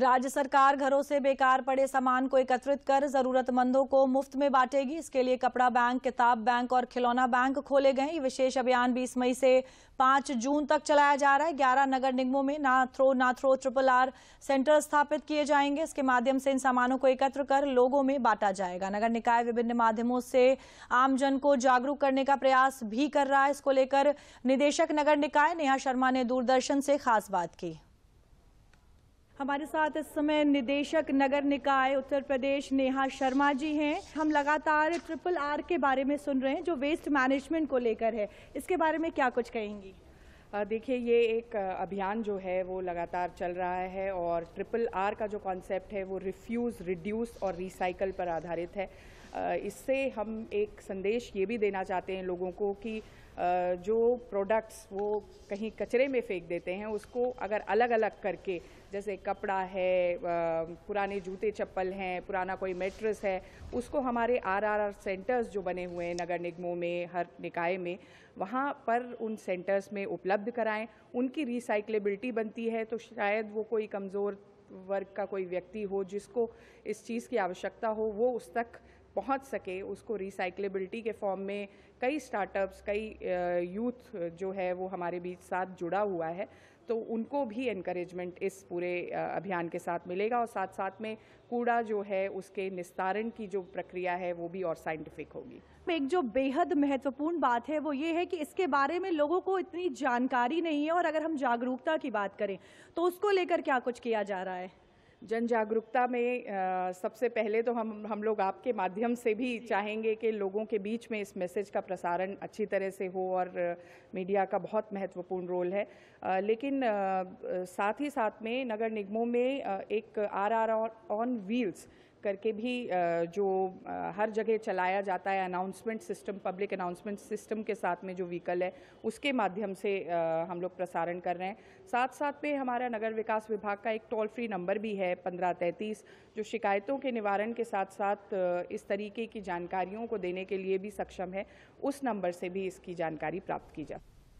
राज्य सरकार घरों से बेकार पड़े सामान को एकत्रित कर जरूरतमंदों को मुफ्त में बांटेगी इसके लिए कपड़ा बैंक किताब बैंक और खिलौना बैंक खोले गए विशेष अभियान 20 मई से 5 जून तक चलाया जा रहा है 11 नगर निगमों में नाथ्रो नाथ्रो ट्रिपल आर सेंटर स्थापित किए जाएंगे इसके माध्यम से इन सामानों को एकत्र कर लोगों में बांटा जाएगा नगर निकाय विभिन्न माध्यमों से आमजन को जागरूक करने का प्रयास भी कर रहा है इसको लेकर निदेशक नगर निकाय नेहा शर्मा ने दूरदर्शन से खास बात की हमारे साथ इस समय निदेशक नगर निकाय उत्तर प्रदेश नेहा शर्मा जी हैं हम लगातार ट्रिपल आर के बारे में सुन रहे हैं जो वेस्ट मैनेजमेंट को लेकर है इसके बारे में क्या कुछ कहेंगी देखिए ये एक अभियान जो है वो लगातार चल रहा है और ट्रिपल आर का जो कॉन्सेप्ट है वो रिफ्यूज़ रिड्यूस और रिसाइकल पर आधारित है इससे हम एक संदेश ये भी देना चाहते हैं लोगों को कि जो प्रोडक्ट्स वो कहीं कचरे में फेंक देते हैं उसको अगर अलग अलग करके जैसे कपड़ा है पुराने जूते चप्पल हैं पुराना कोई मेट्रस है उसको हमारे आरआरआर सेंटर्स जो बने हुए हैं नगर निगमों में हर निकाय में वहाँ पर उन सेंटर्स में उपलब्ध कराएं उनकी रिसाइकलेबिलिटी बनती है तो शायद वो कोई कमज़ोर वर्ग का कोई व्यक्ति हो जिसको इस चीज़ की आवश्यकता हो वो उस तक पहुंच सके उसको रिसाइकलेबिलिटी के फॉर्म में कई स्टार्टअप्स कई यूथ जो है वो हमारे बीच साथ जुड़ा हुआ है तो उनको भी इनक्रेजमेंट इस पूरे अभियान के साथ मिलेगा और साथ साथ में कूड़ा जो है उसके निस्तारण की जो प्रक्रिया है वो भी और साइंटिफिक होगी एक जो बेहद महत्वपूर्ण बात है वो ये है कि इसके बारे में लोगों को इतनी जानकारी नहीं है और अगर हम जागरूकता की बात करें तो उसको लेकर क्या कुछ किया जा रहा है जन जागरूकता में आ, सबसे पहले तो हम हम लोग आपके माध्यम से भी चाहेंगे कि लोगों के बीच में इस मैसेज का प्रसारण अच्छी तरह से हो और मीडिया का बहुत महत्वपूर्ण रोल है आ, लेकिन आ, साथ ही साथ में नगर निगमों में एक आर आर ऑन व्हील्स करके भी जो हर जगह चलाया जाता है announcement system public announcement system के साथ में जो व्हीकल है उसके माध्यम से हम लोग प्रसारण कर रहे हैं साथ साथ में हमारा नगर विकास विभाग का एक टोल फ्री नंबर भी है पंद्रह तैंतीस जो शिकायतों के निवारण के साथ साथ इस तरीके की जानकारियों को देने के लिए भी सक्षम है उस नंबर से भी इसकी जानकारी प्राप्त की जाती